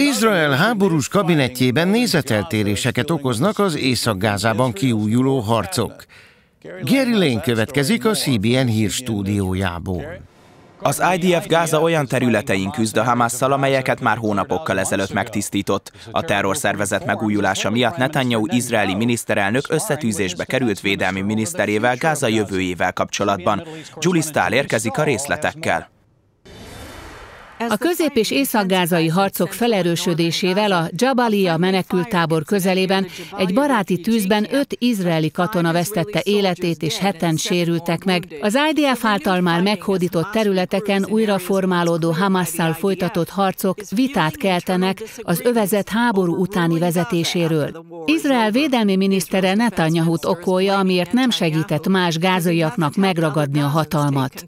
Izrael háborús kabinetjében nézeteltéréseket okoznak az Észak-Gázában kiújuló harcok. Gary Lane következik a CBN hírstúdiójából. Az IDF Gáza olyan területein küzd a Hamásszal, amelyeket már hónapokkal ezelőtt megtisztított. A terrorszervezet megújulása miatt Netanyahu izraeli miniszterelnök összetűzésbe került védelmi miniszterével Gáza jövőjével kapcsolatban. Julie Stahl érkezik a részletekkel. A közép- és észak-gázai harcok felerősödésével a Jabalia menekültábor közelében egy baráti tűzben öt izraeli katona vesztette életét és heten sérültek meg. Az IDF által már meghódított területeken újra formálódó Hamasszal folytatott harcok vitát keltenek az övezet háború utáni vezetéséről. Izrael védelmi minisztere Netanyahut okolja, amiért nem segített más gázaiaknak megragadni a hatalmat.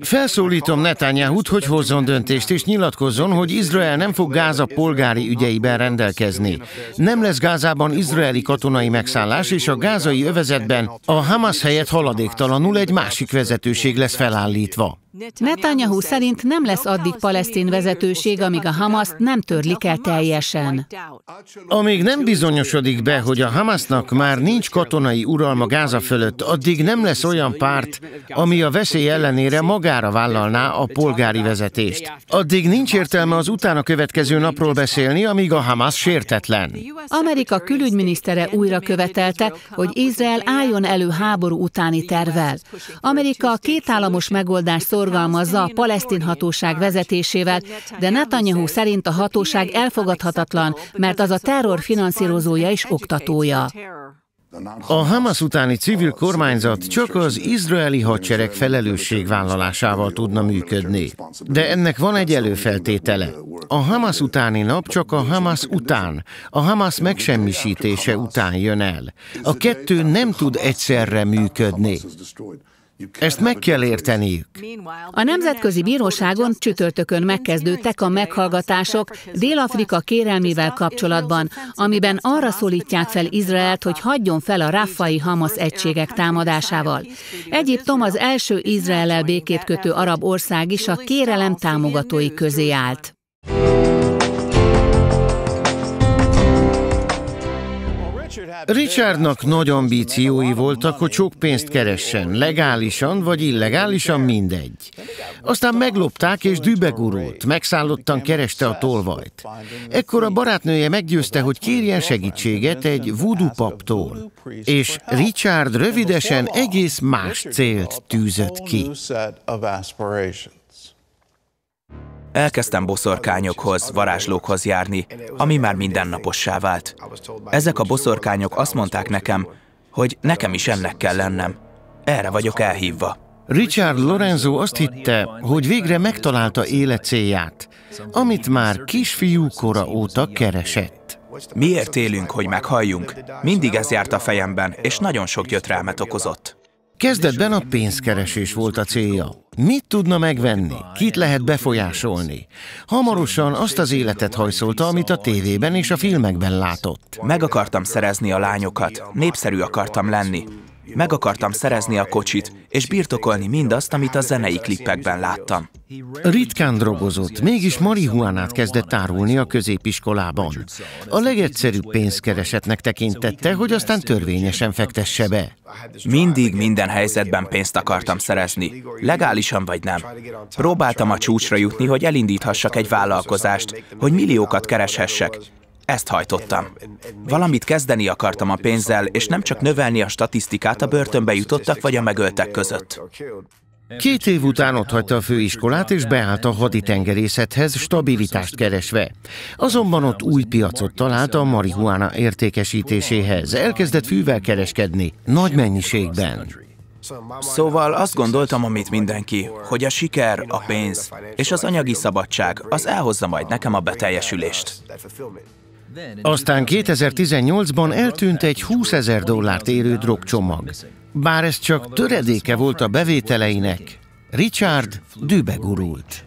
Felszólítom Netanyahut, hogy hozzon döntést és nyilatkozzon, hogy Izrael nem fog Gáza polgári ügyeiben rendelkezni. Nem lesz Gázában izraeli katonai megszállás, és a gázai övezetben a Hamas helyett haladéktalanul egy másik vezetőség lesz felállítva. Netanyahu szerint nem lesz addig palesztin vezetőség, amíg a Hamaszt nem törlik el teljesen. Amíg nem bizonyosodik be, hogy a Hamasnak már nincs katonai uralma Gáza fölött, addig nem lesz olyan párt, ami a veszély ellenére magára vállalná a polgári vezetést. Addig nincs értelme az utána következő napról beszélni, amíg a Hamas sértetlen. Amerika külügyminisztere újra követelte, hogy Izrael álljon elő háború utáni tervel. Amerika a kétállamos megoldást szorgalmazza a palesztin hatóság vezetésével, de Netanyahu szerint a hatóság elfogadhatatlan, mert az a terror finanszírozója és oktatója. A Hamas utáni civil kormányzat csak az izraeli hadsereg felelősségvállalásával tudna működni. De ennek van egy előfeltétele. A Hamas utáni nap csak a Hamas után, a Hamas megsemmisítése után jön el. A kettő nem tud egyszerre működni. Ezt meg kell érteniük. A Nemzetközi Bíróságon csütörtökön megkezdődtek a meghallgatások Dél-Afrika kérelmével kapcsolatban, amiben arra szólítják fel Izraelt, hogy hagyjon fel a Rafai Hamas egységek támadásával. Egyiptom az első Izrael békét kötő arab ország is a kérelem támogatói közé állt. Richardnak nagy ambíciói voltak, hogy sok pénzt keressen, legálisan vagy illegálisan mindegy. Aztán meglopták és dübegurult, megszállottan kereste a tolvajt. Ekkor a barátnője meggyőzte, hogy kérjen segítséget egy voodoo paptól, és Richard rövidesen egész más célt tűzött ki. Elkezdtem boszorkányokhoz, varázslókhoz járni, ami már mindennapossá vált. Ezek a boszorkányok azt mondták nekem, hogy nekem is ennek kell lennem. Erre vagyok elhívva. Richard Lorenzo azt hitte, hogy végre megtalálta élet célját, amit már kora óta keresett. Miért élünk, hogy meghalljunk? Mindig ez járt a fejemben, és nagyon sok gyötrelmet okozott. Kezdetben a pénzkeresés volt a célja. Mit tudna megvenni? Kit lehet befolyásolni? Hamarosan azt az életet hajszolta, amit a tévében és a filmekben látott. Meg akartam szerezni a lányokat. Népszerű akartam lenni. Meg akartam szerezni a kocsit, és birtokolni mindazt, amit a zenei klippekben láttam. Ritkán drogozott, mégis marihuánát kezdett árulni a középiskolában. A legegyszerűbb pénzkeresetnek tekintette, hogy aztán törvényesen fektesse be. Mindig minden helyzetben pénzt akartam szerezni, legálisan vagy nem. Próbáltam a csúcsra jutni, hogy elindíthassak egy vállalkozást, hogy milliókat kereshessek, ezt hajtottam. Valamit kezdeni akartam a pénzzel, és nem csak növelni a statisztikát a börtönbe jutottak vagy a megöltek között. Két év után hagyta a főiskolát, és beállt a haditengerészethez, stabilitást keresve. Azonban ott új piacot talált a marihuána értékesítéséhez. Elkezdett fűvel kereskedni, nagy mennyiségben. Szóval azt gondoltam, amit mindenki, hogy a siker, a pénz és az anyagi szabadság az elhozza majd nekem a beteljesülést. Aztán 2018-ban eltűnt egy 20 ezer dollárt érő drogcsomag. Bár ez csak töredéke volt a bevételeinek, Richard dübegurult.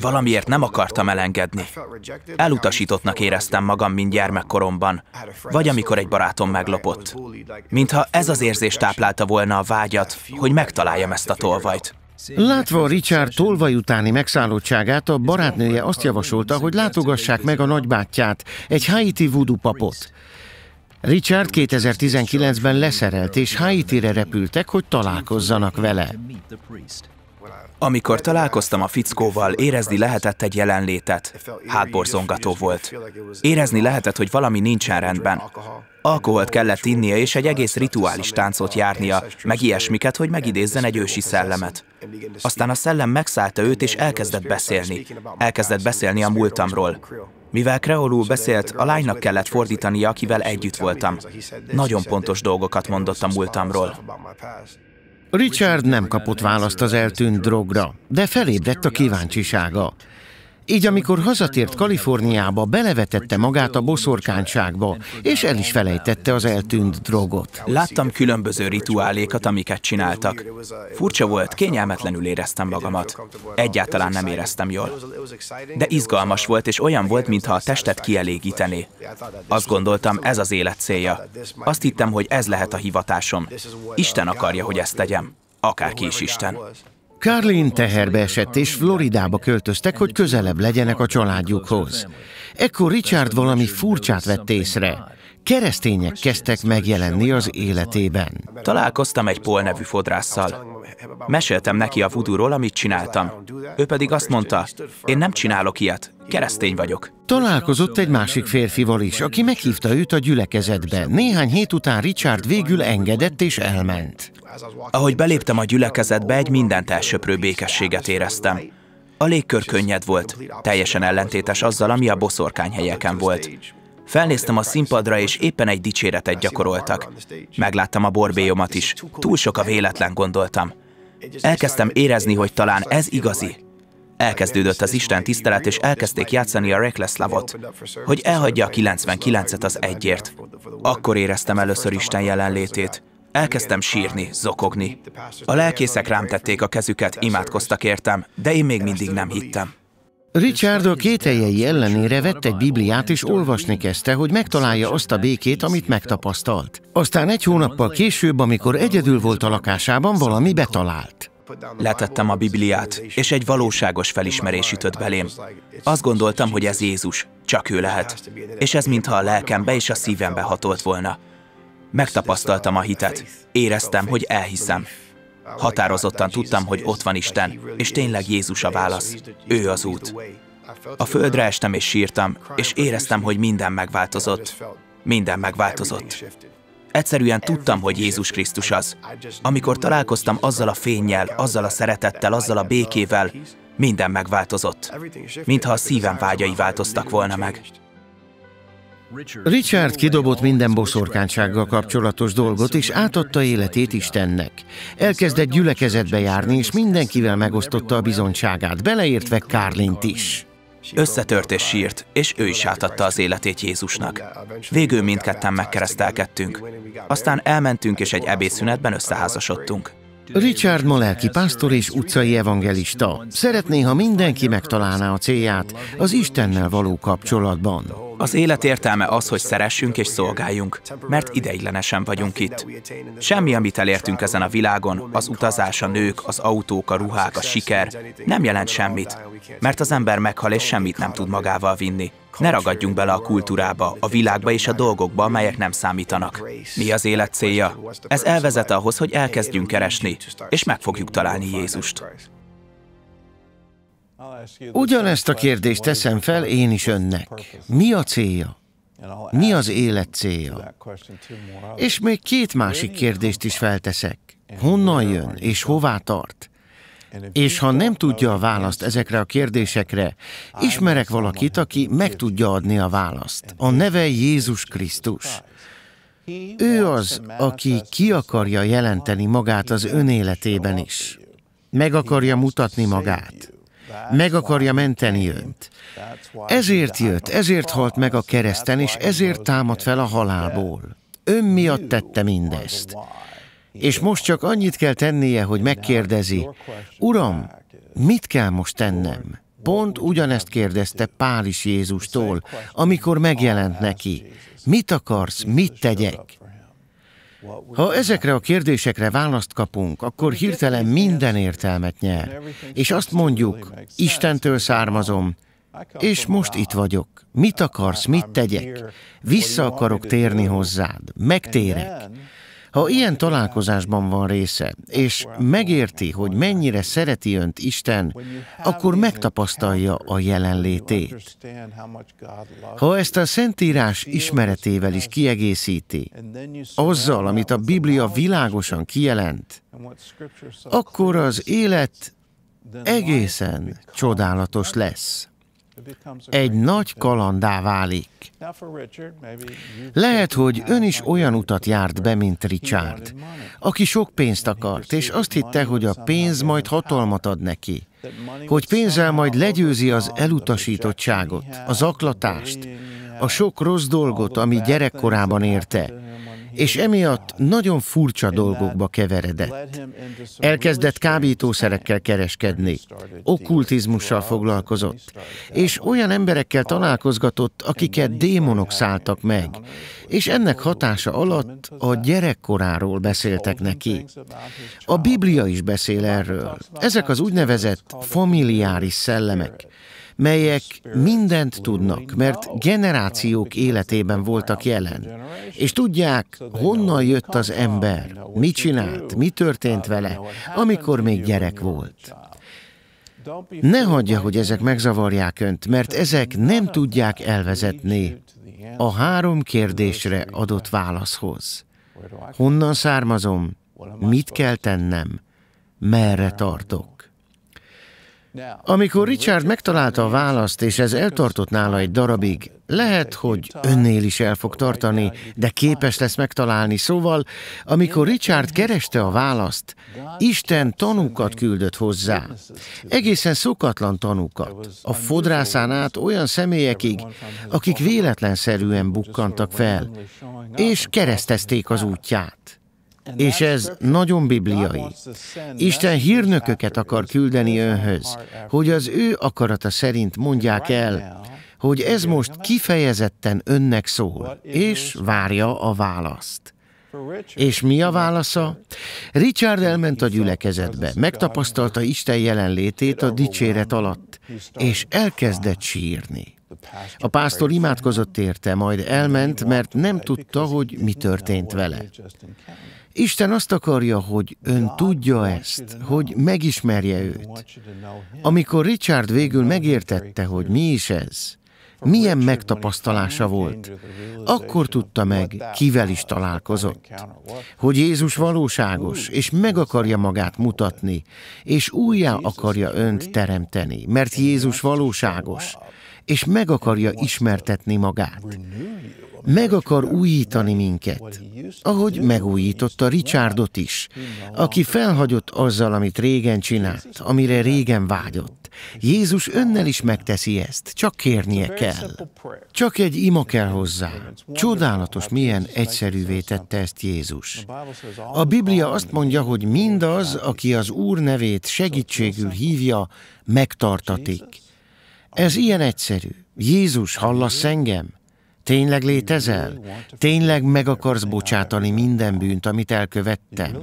Valamiért nem akartam elengedni. Elutasítottnak éreztem magam, mint gyermekkoromban, vagy amikor egy barátom meglopott. Mintha ez az érzés táplálta volna a vágyat, hogy megtaláljam ezt a tolvajt. Látva Richard tolvaj utáni megszállottságát, a barátnője azt javasolta, hogy látogassák meg a nagybátyját, egy haiti voodoo papot. Richard 2019-ben leszerelt, és Haitire repültek, hogy találkozzanak vele. Amikor találkoztam a fickóval, érezni lehetett egy jelenlétet. Hátborzongató volt. Érezni lehetett, hogy valami nincsen rendben. Alkoholt kellett innia, és egy egész rituális táncot járnia, meg ilyesmiket, hogy megidézzen egy ősi szellemet. Aztán a szellem megszállta őt, és elkezdett beszélni. Elkezdett beszélni a múltamról. Mivel kreolul beszélt, a lánynak kellett fordítania, akivel együtt voltam. Nagyon pontos dolgokat mondott a múltamról. Richard nem kapott választ az eltűnt drogra, de felébredt a kíváncsisága. Így amikor hazatért Kaliforniába, belevetette magát a boszorkányságba, és el is felejtette az eltűnt drogot. Láttam különböző rituálékat, amiket csináltak. Furcsa volt, kényelmetlenül éreztem magamat. Egyáltalán nem éreztem jól. De izgalmas volt, és olyan volt, mintha a testet kielégíteni. Azt gondoltam, ez az élet célja. Azt hittem, hogy ez lehet a hivatásom. Isten akarja, hogy ezt tegyem. Akárki is Isten. Carlin teherbe esett, és Floridába költöztek, hogy közelebb legyenek a családjukhoz. Ekkor Richard valami furcsát vett észre. Keresztények kezdtek megjelenni az életében. Találkoztam egy Paul nevű fodrásszal. Meséltem neki a vudúról, amit csináltam. Ő pedig azt mondta, én nem csinálok ilyet, keresztény vagyok. Találkozott egy másik férfival is, aki meghívta őt a gyülekezetbe. Néhány hét után Richard végül engedett és elment. Ahogy beléptem a gyülekezetbe, egy mindent elsöprő békességet éreztem. A légkör könnyed volt, teljesen ellentétes azzal, ami a helyeken volt. Felnéztem a színpadra, és éppen egy dicséretet gyakoroltak. Megláttam a borbélyomat is. Túl sok a véletlen gondoltam. Elkezdtem érezni, hogy talán ez igazi. Elkezdődött az Isten tisztelet, és elkezdték játszani a Reckless Love-ot, hogy elhagyja a 99-et az egyért. Akkor éreztem először Isten jelenlétét. Elkezdtem sírni, zokogni. A lelkészek rám tették a kezüket, imádkoztak értem, de én még mindig nem hittem. Richard a kételjei ellenére vett egy Bibliát és olvasni kezdte, hogy megtalálja azt a békét, amit megtapasztalt. Aztán egy hónappal később, amikor egyedül volt a lakásában, valami betalált. Letettem a Bibliát, és egy valóságos felismerés ütött belém. Azt gondoltam, hogy ez Jézus, csak ő lehet. És ez mintha a lelkembe és a szívembe hatolt volna. Megtapasztaltam a hitet. Éreztem, hogy elhiszem. Határozottan tudtam, hogy ott van Isten, és tényleg Jézus a válasz. Ő az út. A földre estem és sírtam, és éreztem, hogy minden megváltozott. Minden megváltozott. Egyszerűen tudtam, hogy Jézus Krisztus az. Amikor találkoztam azzal a fényjel, azzal a szeretettel, azzal a békével, minden megváltozott. Mintha a szívem vágyai változtak volna meg. Richard kidobott minden boszorkánysággal kapcsolatos dolgot, és átadta életét Istennek. Elkezdett gyülekezetbe járni, és mindenkivel megosztotta a bizonyságát, beleértve Kárlint is. Összetört és sírt, és ő is átadta az életét Jézusnak. Végül mindketten megkeresztelkedtünk. Aztán elmentünk, és egy ebédszünetben összeházasodtunk. Richard ma pásztor és utcai evangelista. Szeretné, ha mindenki megtalálná a célját az Istennel való kapcsolatban. Az élet értelme az, hogy szeressünk és szolgáljunk, mert ideiglenesen vagyunk itt. Semmi, amit elértünk ezen a világon, az utazás, a nők, az autók, a ruhák, a siker, nem jelent semmit, mert az ember meghal és semmit nem tud magával vinni. Ne ragadjunk bele a kultúrába, a világba és a dolgokba, amelyek nem számítanak. Mi az élet célja? Ez elvezet ahhoz, hogy elkezdjünk keresni, és meg fogjuk találni Jézust. Ugyanezt a kérdést teszem fel én is önnek. Mi a célja? Mi az élet célja? És még két másik kérdést is felteszek. Honnan jön és hová tart? És ha nem tudja a választ ezekre a kérdésekre, ismerek valakit, aki meg tudja adni a választ. A neve Jézus Krisztus. Ő az, aki ki akarja jelenteni magát az önéletében is. Meg akarja mutatni magát meg akarja menteni önt. Ezért jött, ezért halt meg a kereszten, és ezért támad fel a halálból. Ön miatt tette mindezt. És most csak annyit kell tennie, hogy megkérdezi, Uram, mit kell most tennem? Pont ugyanezt kérdezte Pál is Jézustól, amikor megjelent neki. Mit akarsz, mit tegyek? Ha ezekre a kérdésekre választ kapunk, akkor hirtelen minden értelmet nyer, és azt mondjuk, Istentől származom, és most itt vagyok. Mit akarsz, mit tegyek? Vissza akarok térni hozzád, megtérek. Ha ilyen találkozásban van része, és megérti, hogy mennyire szereti önt Isten, akkor megtapasztalja a jelenlétét. Ha ezt a Szentírás ismeretével is kiegészíti, azzal, amit a Biblia világosan kijelent, akkor az élet egészen csodálatos lesz egy nagy kalandá válik. Lehet, hogy ön is olyan utat járt be, mint Richard, aki sok pénzt akart, és azt hitte, hogy a pénz majd hatalmat ad neki, hogy pénzzel majd legyőzi az elutasítottságot, az aklatást, a sok rossz dolgot, ami gyerekkorában érte, és emiatt nagyon furcsa dolgokba keveredett. Elkezdett kábítószerekkel kereskedni, okkultizmussal foglalkozott, és olyan emberekkel találkozgatott, akiket démonok szálltak meg, és ennek hatása alatt a gyerekkoráról beszéltek neki. A Biblia is beszél erről. Ezek az úgynevezett familiáris szellemek melyek mindent tudnak, mert generációk életében voltak jelen, és tudják, honnan jött az ember, mit csinált, mi történt vele, amikor még gyerek volt. Ne hagyja, hogy ezek megzavarják önt, mert ezek nem tudják elvezetni a három kérdésre adott válaszhoz. Honnan származom? Mit kell tennem? Merre tartok? Amikor Richard megtalálta a választ, és ez eltartott nála egy darabig, lehet, hogy önnél is el fog tartani, de képes lesz megtalálni. Szóval, amikor Richard kereste a választ, Isten tanúkat küldött hozzá. Egészen szokatlan tanúkat. A fodrászán át olyan személyekig, akik véletlenszerűen bukkantak fel, és keresztezték az útját. És ez nagyon bibliai. Isten hírnököket akar küldeni önhöz, hogy az ő akarata szerint mondják el, hogy ez most kifejezetten önnek szól, és várja a választ. És mi a válasza? Richard elment a gyülekezetbe, megtapasztalta Isten jelenlétét a dicséret alatt, és elkezdett sírni. A pásztor imádkozott érte, majd elment, mert nem tudta, hogy mi történt vele. Isten azt akarja, hogy ön tudja ezt, hogy megismerje őt. Amikor Richard végül megértette, hogy mi is ez, milyen megtapasztalása volt, akkor tudta meg, kivel is találkozott. Hogy Jézus valóságos, és meg akarja magát mutatni, és újjá akarja önt teremteni, mert Jézus valóságos, és meg akarja ismertetni magát meg akar újítani minket, ahogy megújította Richardot is, aki felhagyott azzal, amit régen csinált, amire régen vágyott. Jézus önnel is megteszi ezt, csak kérnie kell. Csak egy ima kell hozzá. Csodálatos, milyen egyszerűvé tette ezt Jézus. A Biblia azt mondja, hogy mindaz, aki az Úr nevét segítségül hívja, megtartatik. Ez ilyen egyszerű. Jézus, hallasz engem? Tényleg létezel? Tényleg meg akarsz bocsátani minden bűnt, amit elkövettem?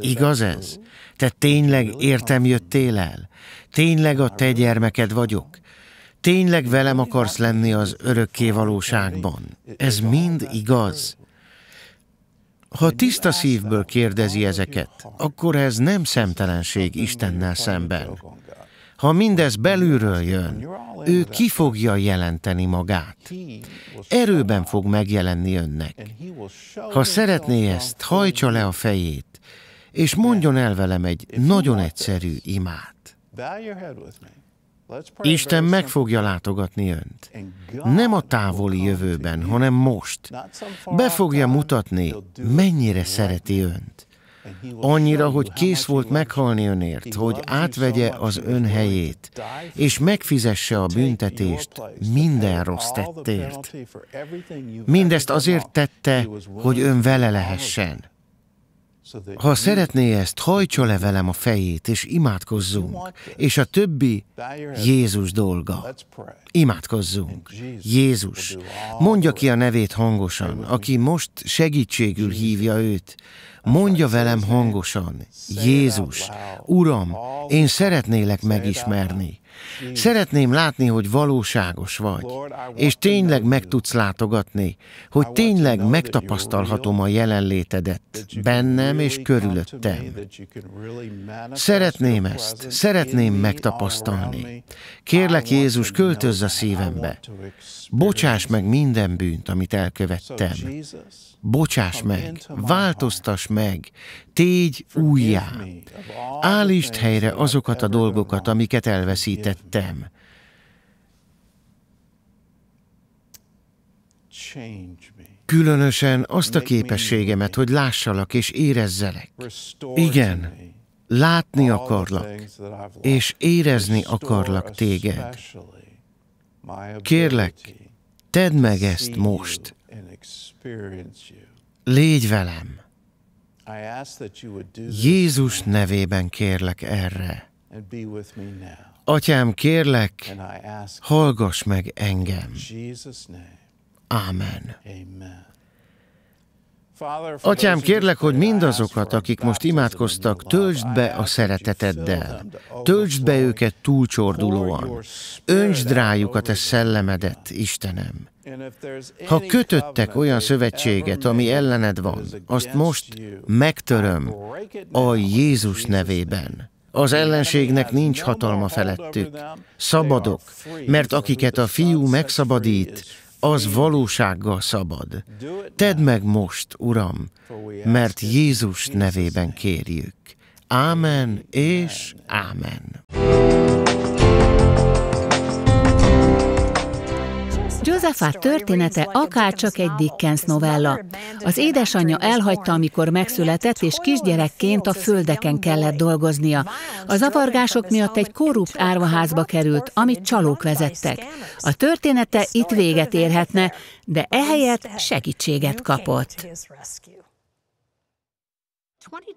Igaz ez? Te tényleg értem jöttél el? Tényleg a te gyermeked vagyok? Tényleg velem akarsz lenni az örökké valóságban? Ez mind igaz? Ha tiszta szívből kérdezi ezeket, akkor ez nem szemtelenség Istennel szemben. Ha mindez belülről jön, ő ki fogja jelenteni magát. Erőben fog megjelenni önnek. Ha szeretné ezt, hajtsa le a fejét, és mondjon el velem egy nagyon egyszerű imát. Isten meg fogja látogatni önt. Nem a távoli jövőben, hanem most. Be fogja mutatni, mennyire szereti önt annyira, hogy kész volt meghalni önért, hogy átvegye az ön helyét, és megfizesse a büntetést minden rossz tettért. Mindezt azért tette, hogy ön vele lehessen. Ha szeretné ezt, hajtsa le velem a fejét, és imádkozzunk, és a többi Jézus dolga. Imádkozzunk. Jézus, mondja ki a nevét hangosan, aki most segítségül hívja őt, Mondja velem hangosan, Jézus, Uram, én szeretnélek megismerni. Szeretném látni, hogy valóságos vagy, és tényleg meg tudsz látogatni, hogy tényleg megtapasztalhatom a jelenlétedet bennem és körülöttem. Szeretném ezt, szeretném megtapasztalni. Kérlek Jézus, költözz a szívembe. Bocsáss meg minden bűnt, amit elkövettem. Bocsáss meg, változtass meg, tégy újjá. Állítsd helyre azokat a dolgokat, amiket elveszít megtettem. Különösen azt a képességemet, hogy lássalak és érezzelek. Igen, látni akarlak, és érezni akarlak téged. Kérlek, tedd meg ezt most. Légy velem. Jézus nevében kérlek erre. Atyám, kérlek, hallgass meg engem. Ámen. Atyám, kérlek, hogy mindazokat, akik most imádkoztak, töltsd be a szereteteddel. Töltsd be őket túlcsordulóan. Öntsd rájuk a te szellemedet, Istenem. Ha kötöttek olyan szövetséget, ami ellened van, azt most megtöröm a Jézus nevében. Az ellenségnek nincs hatalma felettük. Szabadok, mert akiket a fiú megszabadít, az valósággal szabad. Tedd meg most, Uram, mert Jézus nevében kérjük. Ámen és ámen. Józsefát története akár csak egy Dickens novella. Az édesanyja elhagyta, amikor megszületett, és kisgyerekként a földeken kellett dolgoznia. A zavargások miatt egy korrupt árvaházba került, amit csalók vezettek. A története itt véget érhetne, de ehelyett segítséget kapott.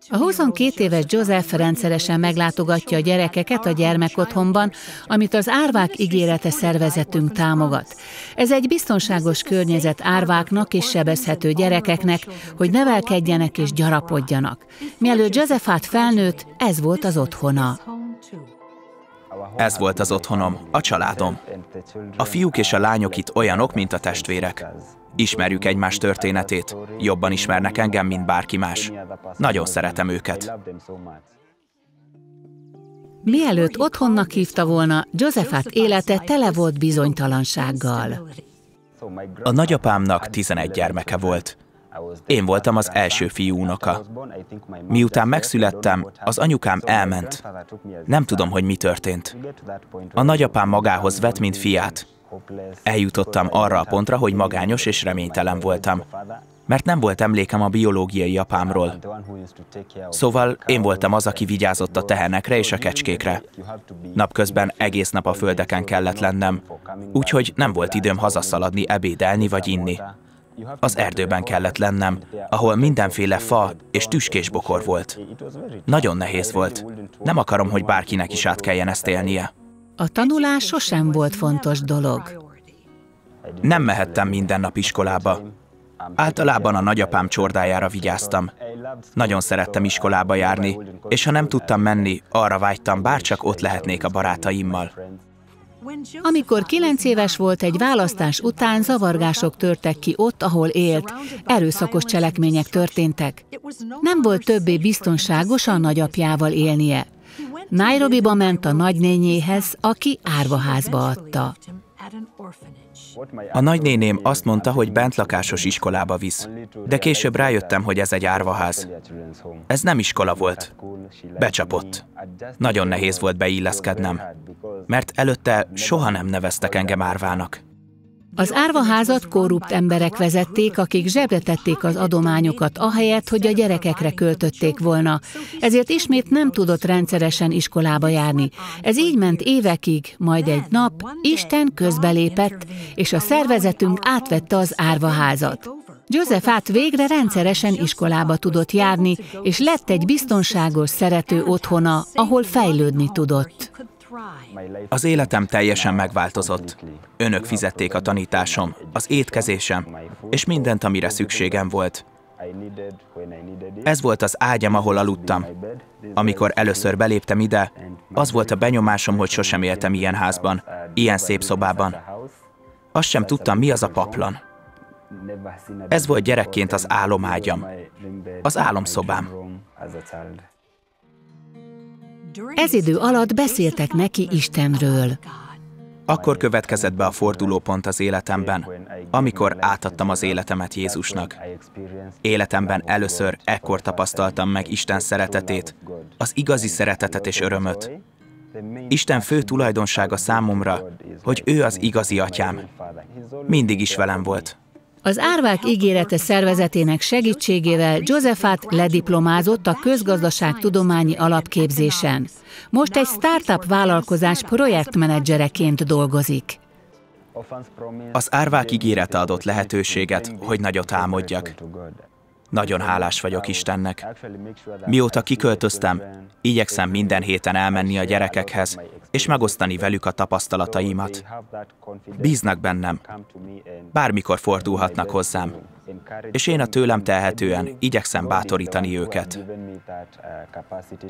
A 22 éves Joseph rendszeresen meglátogatja a gyerekeket a gyermekotthonban, amit az Árvák ígérete szervezetünk támogat. Ez egy biztonságos környezet árváknak és sebezhető gyerekeknek, hogy nevelkedjenek és gyarapodjanak. Mielőtt Josephát felnőtt, ez volt az otthona. Ez volt az otthonom, a családom. A fiúk és a lányok itt olyanok, mint a testvérek. Ismerjük egymás történetét, jobban ismernek engem, mint bárki más. Nagyon szeretem őket. Mielőtt otthonnak hívta volna, Josephat élete tele volt bizonytalansággal. A nagyapámnak 11 gyermeke volt. Én voltam az első fiú unoka. Miután megszülettem, az anyukám elment. Nem tudom, hogy mi történt. A nagyapám magához vett, mint fiát. Eljutottam arra a pontra, hogy magányos és reménytelen voltam, mert nem volt emlékem a biológiai apámról. Szóval én voltam az, aki vigyázott a tehenekre és a kecskékre. Napközben egész nap a földeken kellett lennem, úgyhogy nem volt időm hazaszaladni, ebédelni vagy inni. Az erdőben kellett lennem, ahol mindenféle fa és tüskés bokor volt. Nagyon nehéz volt. Nem akarom, hogy bárkinek is át kelljen ezt élnie. A tanulás sosem volt fontos dolog. Nem mehettem minden nap iskolába. Általában a nagyapám csordájára vigyáztam. Nagyon szerettem iskolába járni, és ha nem tudtam menni, arra vágytam, bárcsak ott lehetnék a barátaimmal. Amikor kilenc éves volt, egy választás után zavargások törtek ki ott, ahol élt, erőszakos cselekmények történtek. Nem volt többé biztonságos a nagyapjával élnie. Nairobiba ment a nagynényéhez, aki árvaházba adta. A nagynéném azt mondta, hogy bentlakásos iskolába visz, de később rájöttem, hogy ez egy árvaház. Ez nem iskola volt. Becsapott. Nagyon nehéz volt beilleszkednem mert előtte soha nem neveztek engem árvának. Az árvaházat korrupt emberek vezették, akik zsebre tették az adományokat, ahelyett, hogy a gyerekekre költötték volna. Ezért ismét nem tudott rendszeresen iskolába járni. Ez így ment évekig, majd egy nap Isten közbelépett, és a szervezetünk átvette az árvaházat. át végre rendszeresen iskolába tudott járni, és lett egy biztonságos, szerető otthona, ahol fejlődni tudott. Az életem teljesen megváltozott. Önök fizették a tanításom, az étkezésem, és mindent, amire szükségem volt. Ez volt az ágyam, ahol aludtam. Amikor először beléptem ide, az volt a benyomásom, hogy sosem éltem ilyen házban, ilyen szép szobában. Azt sem tudtam, mi az a paplan. Ez volt gyerekként az álomágyam, az álomszobám. Ez idő alatt beszéltek neki Istenről. Akkor következett be a fordulópont az életemben, amikor átadtam az életemet Jézusnak. Életemben először ekkor tapasztaltam meg Isten szeretetét, az igazi szeretetet és örömöt. Isten fő tulajdonsága számomra, hogy ő az igazi atyám. Mindig is velem volt. Az Árvák ígérete szervezetének segítségével Josephát lediplomázott a közgazdaságtudományi alapképzésen. Most egy startup vállalkozás projektmenedzsereként dolgozik. Az Árvák ígérete adott lehetőséget, hogy nagyot álmodjak. Nagyon hálás vagyok Istennek. Mióta kiköltöztem, igyekszem minden héten elmenni a gyerekekhez, és megosztani velük a tapasztalataimat. Bíznak bennem. Bármikor fordulhatnak hozzám. És én a tőlem telhetően igyekszem bátorítani őket.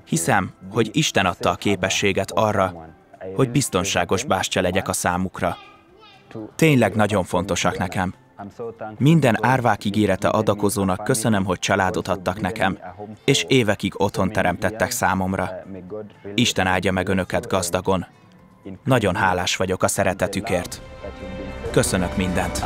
Hiszem, hogy Isten adta a képességet arra, hogy biztonságos bástya legyek a számukra. Tényleg nagyon fontosak nekem. Minden árvák ígérete adakozónak köszönöm, hogy családot adtak nekem, és évekig otthon teremtettek számomra. Isten áldja meg önöket gazdagon. Nagyon hálás vagyok a szeretetükért. Köszönök mindent.